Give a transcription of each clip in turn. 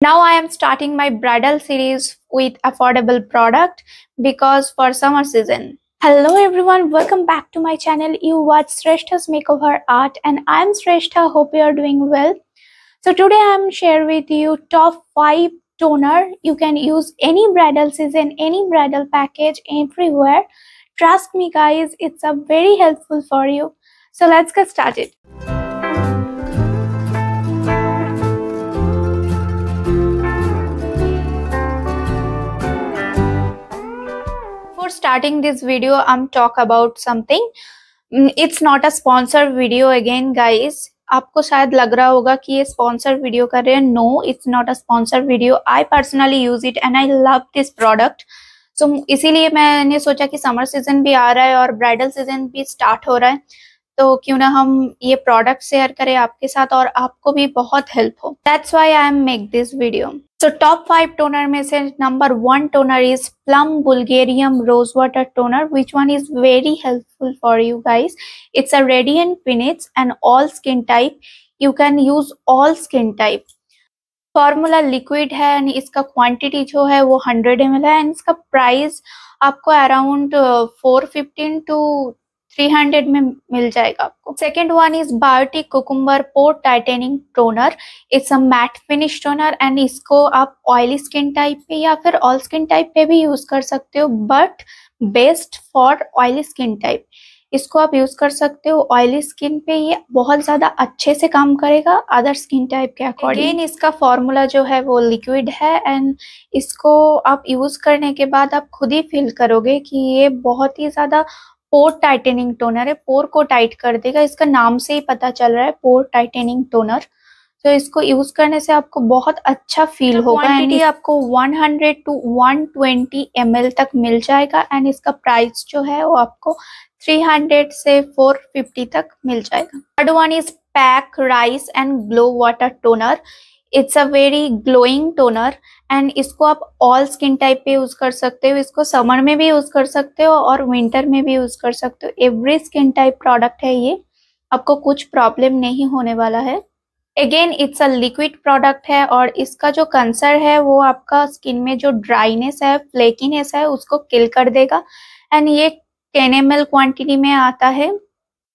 Now I am starting my bridal series with affordable product because for summer season. Hello everyone, welcome back to my channel. You watch Shrestha's Makeover Art and I am Shrestha. Hope you are doing well. So today I am share with you top 5 toner. You can use any bridal season, any bridal package, everywhere. Trust me guys, it's a very helpful for you. So let's get started. before starting this video i'm talk about something mm, it's not a sponsor video again guys आपको शायद लग रहा होगा कि ये sponsor video कर रहे हैं no it's not a sponsor video I personally use it and I love this product so इसीलिए मैंने सोचा कि समर सीजन भी आ रहा है और ब्राइडल सीजन भी स्टार्ट हो रहा है तो क्यों ना हम ये प्रोडक्ट शेयर करें आपके साथ और आपको भी बहुत हेल्प हो that's why I am make this video so top five toner में से number one toner is Plum Bulgarian rose water toner which one is very helpful for you guys it's a radiant finish and all skin type you can use all skin type formula liquid है and इसका quantity जो है वो hundred M है and इसका price आपको around four fifteen to 300 में मिल जाएगा आपको second one is Biotique cucumber pore tightening toner it's a matte finish toner and इसको आप ऑयली स्किन टाइप पे या फिर ऑल स्किन टाइप पे भी यूज कर सकते हो but best for oily skin type इसको आप यूज कर सकते हो ऑयली स्किन पे ये बहुत ज्यादा अच्छे से काम करेगा अदर स्किन टाइप के अकॉर्डिंग इसका फॉर्मूला जो है वो लिक्विड है एंड इसको आप यूज करने के बाद आप खुद ही फील करोगे कि ये बहुत ही ज्यादा पोर टाइटेनिंग टोनर है पोर को टाइट कर देगा इसका नाम से ही पता चल रहा है पोर टाइटेनिंग टोनर तो इसको यूज करने से आपको बहुत अच्छा फील तो होगा एंड ये आपको 100 टू 120 ट्वेंटी तक मिल जाएगा एंड इसका प्राइस जो है वो आपको 300 से 450 तक मिल जाएगा third one is pack rice and glow water toner it's a very glowing toner and इसको आप ऑल स्किन टाइप पे यूज़ कर सकते हो इसको समर में भी यूज़ कर सकते हो और विंटर में भी यूज़ कर सकते हो एवरी स्किन टाइप प्रोडक्ट है ये आपको कुछ प्रॉब्लम नहीं होने वाला है again it's a liquid product है और इसका जो कंसर है वो आपका स्किन में जो ड्राइनेस है फ्लेकीनेस है उसको किल कर देगा एंड ये टेन एम क्वान्टिटी में आता है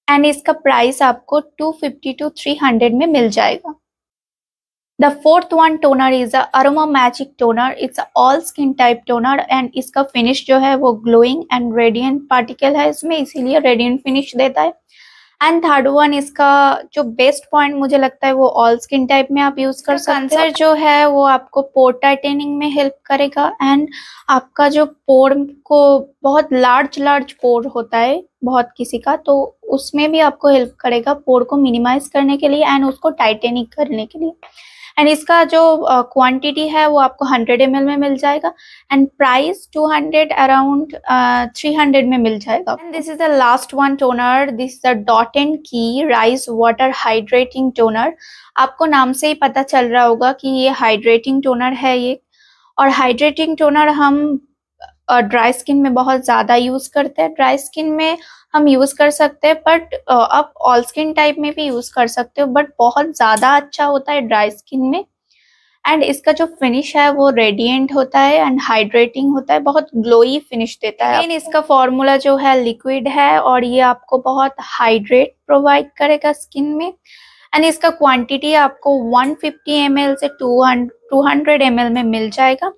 एंड इसका प्राइस आपको two fifty to three hundred में मिल जाएगा the fourth one toner is a aroma magic toner it's all skin type toner and इसका फिनिश जो है वो ग्लोइंग एंड रेडियंट पार्टिकल है इसमें इसीलिए रेडियंट फिनिश देता है एंड थर्ड वन इसका जो बेस्ट पॉइंट मुझे लगता है वो ऑल स्किन टाइप में आप यूज कर सकते हैं जो है वो आपको पोर टाइटेनिंग में हेल्प करेगा एंड आपका जो पोर को बहुत लार्ज लार्ज पोर होता है बहुत किसी का तो उसमें भी आपको हेल्प करेगा पोर को मिनिमाइज करने के लिए एंड उसको टाइटेनिंग करने के लिए एंड इसका जो क्वांटिटी uh, है वो आपको 100 एम में मिल जाएगा एंड प्राइस 200 अराउंड uh, 300 में मिल जाएगा and this is the last one toner this the dot and key rice water hydrating toner आपको नाम से ही पता चल रहा होगा कि ये हाइड्रेटिंग टोनर है ये और हाइड्रेटिंग टोनर हम ड्राई स्किन में बहुत ज़्यादा यूज़ करते हैं ड्राई स्किन में हम यूज़ कर सकते हैं बट आप ऑल स्किन टाइप में भी यूज़ कर सकते हो बट बहुत ज़्यादा अच्छा होता है ड्राई स्किन में एंड इसका जो फिनिश है वो रेडिएंट होता है एंड हाइड्रेटिंग होता है बहुत ग्लोई फिनिश देता है इसका फॉर्मूला जो है लिक्विड है और ये आपको बहुत हाइड्रेट प्रोवाइड करेगा स्किन में एंड इसका क्वांटिटी आपको 150 ml से 200 200 ml में मिल जाएगा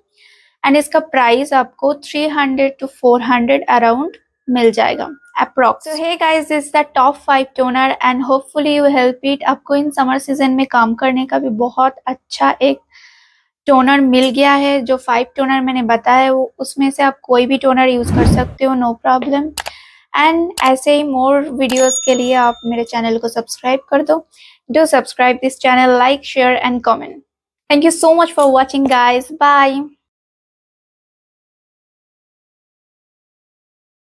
एंड इसका प्राइस आपको 300 टू फोर हंड्रेड अराउंड मिल जाएगा अप्रोक्स है guys is the top five toner and hopefully you help it आपको इन समर सीजन में काम करने का भी बहुत अच्छा एक टोनर मिल गया है जो फाइव टोनर मैंने बताया वो उसमें से आप कोई भी टोनर यूज़ कर सकते हो नो प्रॉब्लम एंड ऐसे ही मोर वीडियोज के लिए आप मेरे चैनल को सब्सक्राइब कर दो do subscribe this channel like share and comment thank you so much for watching guys bye